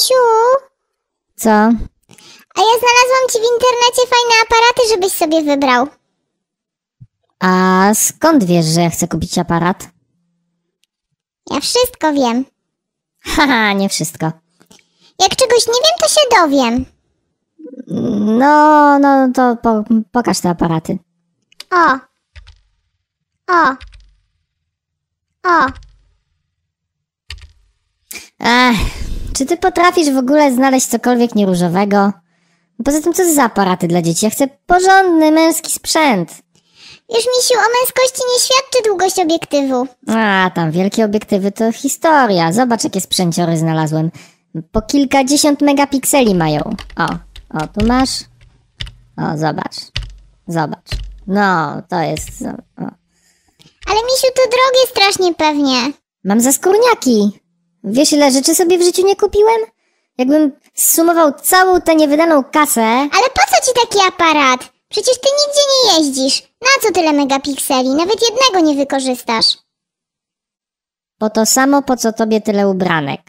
Misiu? Co? A ja znalazłam ci w internecie fajne aparaty, żebyś sobie wybrał. A skąd wiesz, że ja chcę kupić aparat? Ja wszystko wiem. Haha, nie wszystko. Jak czegoś nie wiem, to się dowiem. No, no to po, pokaż te aparaty. O. O. O. Ech, czy ty potrafisz w ogóle znaleźć cokolwiek nieróżowego? Poza tym, co za aparaty dla dzieci? Ja chcę porządny męski sprzęt. Już, się o męskości nie świadczy długość obiektywu. A, tam wielkie obiektywy to historia. Zobacz, jakie sprzęciory znalazłem. Po kilkadziesiąt megapikseli mają. O, o, tu masz. O, zobacz. Zobacz. No, to jest... O. Ale, misiu, to drogie strasznie pewnie. Mam zaskórniaki. Wiesz, ile rzeczy sobie w życiu nie kupiłem? Jakbym sumował całą tę niewydaną kasę... Ale po co ci taki aparat? Przecież ty nigdzie nie jeździsz. Na co tyle megapikseli? Nawet jednego nie wykorzystasz. Po to samo, po co tobie tyle ubranek.